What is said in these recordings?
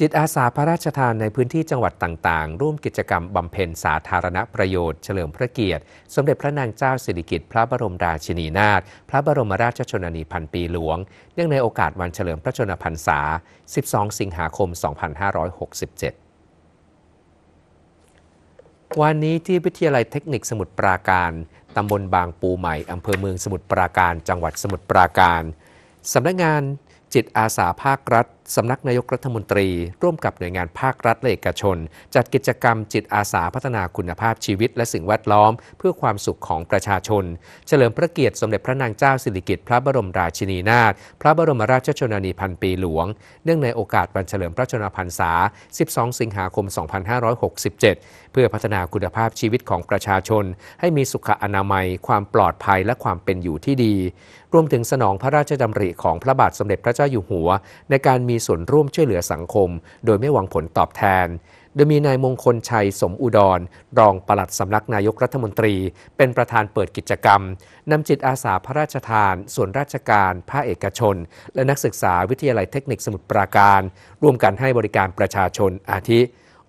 จิตอาสาพระราชทานในพื้นที่จังหวัดต่าง ๆ ร่วมกิจกรรม บำเพ็ญสาธารณประโยชน์เฉลิมพระเกียรติ สมเด็จพระนางเจ้าสิริกิติ์พระบรมราชินีนาถพระบรมราชชนนีพันปีหลวง เนื่องในโอกาสวันเฉลิมพระชนมพรรษา 12 สิงหาคม 2567 วันนี้ที่วิทยาลัยเทคนิคสมุทรปราการ ตำบลบางปูใหม่ อำเภอเมืองสมุทรปราการ จังหวัดสมุทรปราการ สำนักงานจิตอาสาภาครัฐสำนักนายกรัฐมนตรีร่วมกับหน่วยงานภาครัฐและเอกชน จัดกิจกรรมจิตอาสาพัฒนาคุณภาพชีวิตและสิ่งแวดล้อมเพื่อความสุขของประชาชน เฉลิมพระเกียรติสมเด็จพระนางเจ้าสิริกิติ์พระบรมราชินีนาถพระบรมราชชนนีพันปีหลวง เนื่องในโอกาสวันเฉลิมพระชนมพรรษา 12 สิงหาคม 2567 เพื่อพัฒนาคุณภาพชีวิตของประชาชน ให้มีสุขอนามัยความปลอดภัยและความเป็นอยู่ที่ดีรวมถึงสนองพระราชดำริ ของพระบาทสมเด็จพระเจ้าอยู่หัว ในการมีมีส่วนร่วมช่วยเหลือสังคม โดยไม่หวังผลตอบแทน โดยมีนายมงคลชัยสมอุดร รองปลัดสำนักนายกรัฐมนตรี เป็นประธานเปิดกิจกรรมนำจิตอาสาพระราชทาน ส่วนราชการภาคเอกชน และนักศึกษาวิทยาลัยเทคนิคสมุทรปราการ ร่วมกันให้บริการประชาชนอาทิ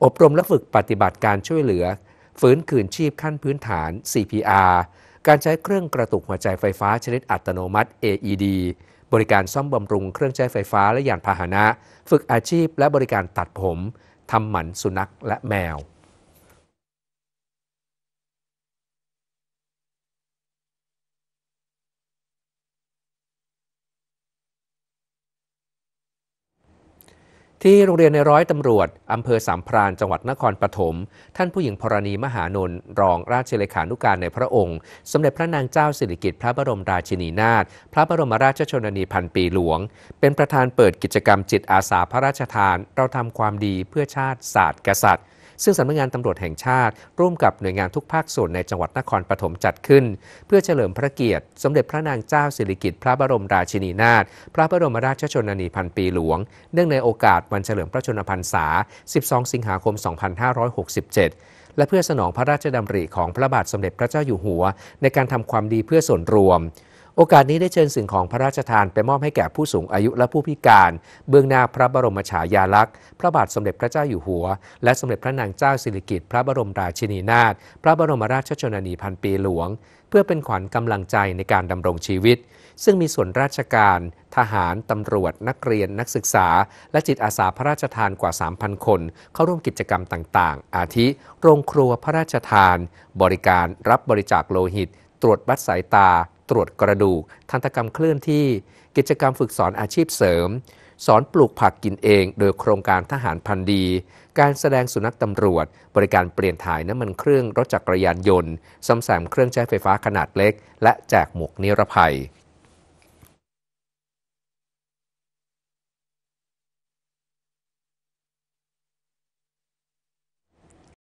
อบรมและฝึกปฏิบัติการช่วยเหลือฟื้นคืนชีพขั้นพื้นฐาน CPR การใช้เครื่องกระตุกหัวใจไฟฟ้าชนิดอัตโนมัติ AED บริการซ่อมบำรุงเครื่องใช้ไฟฟ้าและยานพาหนะ ฝึกอาชีพและบริการตัดผม ทำหมัน สุนัขและแมวที่โรงเรียนในร้อยตำรวจ อำเภอสามพรานจังหวัดนครปฐมท่านผู้หญิงพรณีมหานนรองราชเลขานุการในพระองค์สมเด็จพระนางเจ้าสิริกิติ์พระบรมราชินีนาถพระบรมราชชนนีพันปีหลวง เป็นประธานเปิดกิจกรรมจิตอาสาพระราชทานเราทำความดีเพื่อชาติศาสตร์กษัตริย์ซึ่งสำนักงานตำรวจแห่งชาติร่วมกับหน่วยงานทุกภาคส่วนในจังหวัดนครปฐมจัดขึ้นเพื่อเฉลิมพระเกียรติ สมเด็จพระนางเจ้าสิริกิติ์พระบรมราชินีนาถพระบรมราชชนนีพันปีหลวง เนื่องในโอกาสวันเฉลิมพระชนมพรรษา 12 สิงหาคม 2567 และเพื่อสนองพระราชดำริของพระบาทสมเด็จพระเจ้าอยู่หัว ในการทำความดีเพื่อส่วนรวมโอกาสนี้ได้เชิญสิ่งของพระราชทานไปมอบให้แก่ผู้สูงอายุและผู้พิการ เบื้องหน้าพระบรมฉายาลักษณ์พระบาทสมเด็จพระเจ้าอยู่หัว และสมเด็จพระนางเจ้าสิริกิติ์พระบรมราชินีนาถ พระบรมราชชนนีพันปีหลวง เพื่อเป็นขวัญกำลังใจในการดำรงชีวิต ซึ่งมีส่วนราชการ ทหาร ตำรวจ นักเรียน นักศึกษา และจิตอาสาพระราชทานกว่า3,000คนเข้าร่วมกิจกรรมต่างๆ อาทิ โรงครัวพระราชทาน บริการรับบริจาคโลหิต ตรวจวัดสายตาตรวจกระดูก ทันตกรรมเคลื่อนที่ กิจกรรมฝึกสอนอาชีพเสริม สอนปลูกผักกินเอง โดยโครงการทหารพันดี การแสดงสุนัขตำรวจ บริการเปลี่ยนถ่ายน้ำมันเครื่องรถจักรยานยนต์ ซ่อมแซมเครื่องใช้ไฟฟ้าขนาดเล็ก และแจกหมวกนิรภัย